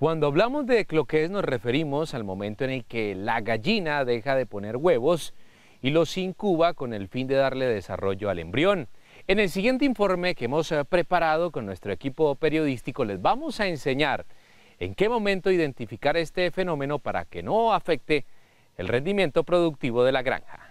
Cuando hablamos de cloques nos referimos al momento en el que la gallina deja de poner huevos y los incuba con el fin de darle desarrollo al embrión. En el siguiente informe que hemos eh, preparado con nuestro equipo periodístico les vamos a enseñar en qué momento identificar este fenómeno para que no afecte el rendimiento productivo de la granja.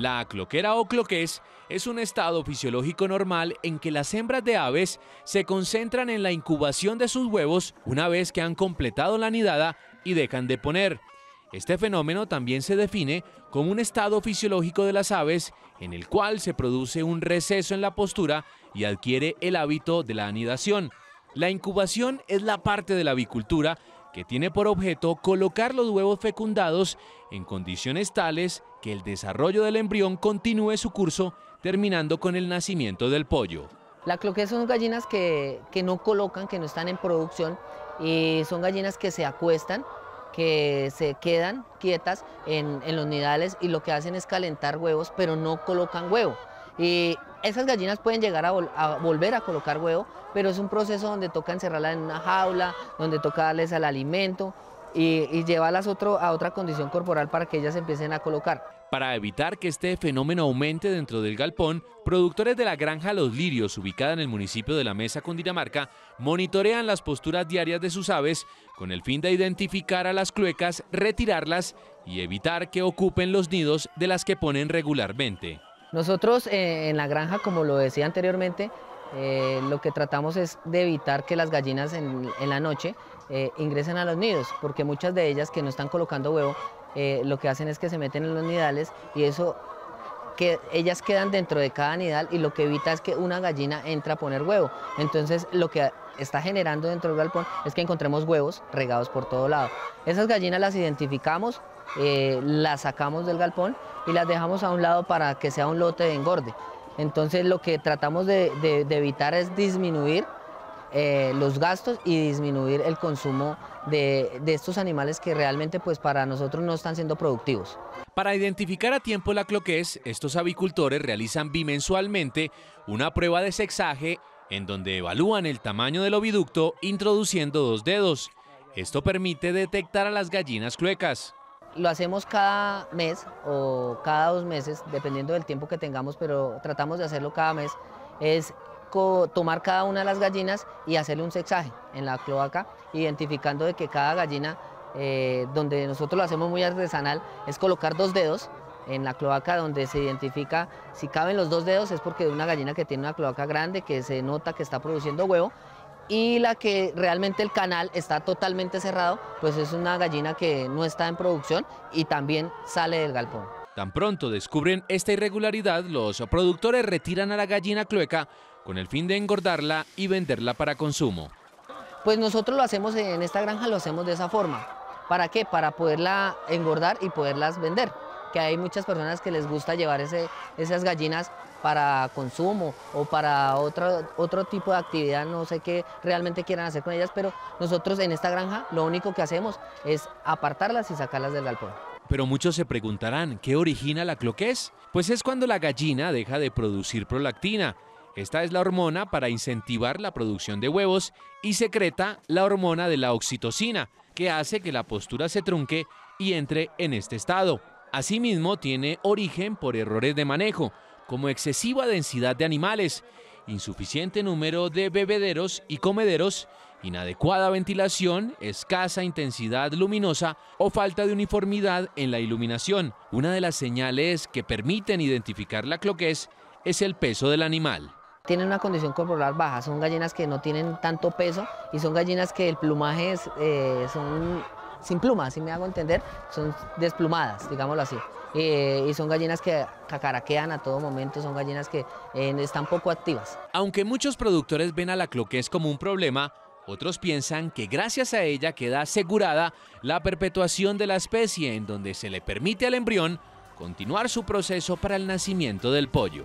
La cloquera o cloques es un estado fisiológico normal en que las hembras de aves se concentran en la incubación de sus huevos una vez que han completado la nidada y dejan de poner. Este fenómeno también se define como un estado fisiológico de las aves en el cual se produce un receso en la postura y adquiere el hábito de la anidación. La incubación es la parte de la avicultura que tiene por objeto colocar los huevos fecundados en condiciones tales que el desarrollo del embrión continúe su curso, terminando con el nacimiento del pollo. La cloquea son gallinas que, no colocan, que no están en producción, y son gallinas que se acuestan, que se quedan quietas en, los nidales y lo que hacen es calentar huevos, pero no colocan huevo esas gallinas pueden llegar a, volver a colocar huevo, pero es un proceso donde toca encerrarlas en una jaula, donde toca darles al alimento y, llevarlas a otra condición corporal para que ellas empiecen a colocar. Para evitar que este fenómeno aumente dentro del galpón, productores de la granja Los Lirios, ubicada en el municipio de La Mesa, Cundinamarca, monitorean las posturas diarias de sus aves con el fin de identificar a las cluecas, retirarlas y evitar que ocupen los nidos de las que ponen regularmente. Nosotros eh, en la granja, como lo decía anteriormente, eh, lo que tratamos es de evitar que las gallinas en, la noche eh, ingresen a los nidos, porque muchas de ellas que no están colocando huevo, lo que hacen es que se meten en los nidales y eso que ellas quedan dentro de cada nidal y lo que evita es que una gallina entre a poner huevo. Entonces lo que está generando dentro del galpón es que encontremos huevos regados por todo lado. Esas gallinas las identificamos, eh, las sacamos del galpón y las dejamos a un lado para que sea un lote de engorde. Entonces lo que tratamos de, evitar es disminuir eh, los gastos y disminuir el consumo de, estos animales que realmente pues para nosotros no están siendo productivos. Para identificar a tiempo la cloquez, estos avicultores realizan bimensualmente una prueba de sexaje en donde evalúan el tamaño del oviducto introduciendo dos dedos. Esto permite detectar a las gallinas cluecas. Lo hacemos cada mes o cada dos meses, dependiendo del tiempo que tengamos, pero tratamos de hacerlo cada mes, es tomar cada una de las gallinas y hacerle un sexaje en la cloaca, identificando de que cada gallina, eh, donde nosotros lo hacemos muy artesanal, es colocar dos dedos en la cloaca donde se identifica si caben los dos dedos es porque de una gallina que tiene una cloaca grande que se nota que está produciendo huevo y la que realmente el canal está totalmente cerrado, pues es una gallina que no está en producción y también sale del galpón. Tan pronto descubren esta irregularidad, los productores retiran a la gallina clueca con el fin de engordarla y venderla para consumo. Pues nosotros lo hacemos en esta granja, lo hacemos de esa forma. ¿Para qué? Para poderla engordar y poderlas vender que hay muchas personas que les gusta llevar ese, esas gallinas para consumo o para otro, tipo de actividad, no sé qué realmente quieran hacer con ellas, pero nosotros en esta granja lo único que hacemos es apartarlas y sacarlas del galpón. Pero muchos se preguntarán, ¿qué origina la cloques? Pues es cuando la gallina deja de producir prolactina. Esta es la hormona para incentivar la producción de huevos y secreta la hormona de la oxitocina, que hace que la postura se trunque y entre en este estado. Asimismo, tiene origen por errores de manejo, como excesiva densidad de animales, insuficiente número de bebederos y comederos, inadecuada ventilación, escasa intensidad luminosa o falta de uniformidad en la iluminación. Una de las señales que permiten identificar la cloquez es el peso del animal tienen una condición corporal baja, son gallinas que no tienen tanto peso y son gallinas que el plumaje es, eh, son sin plumas, si me hago entender, son desplumadas, digámoslo así. Eh, y son gallinas que cacaraquean a todo momento, son gallinas que están poco activas. Aunque muchos productores ven a la cloquez como un problema, otros piensan que gracias a ella queda asegurada la perpetuación de la especie en donde se le permite al embrión continuar su proceso para el nacimiento del pollo.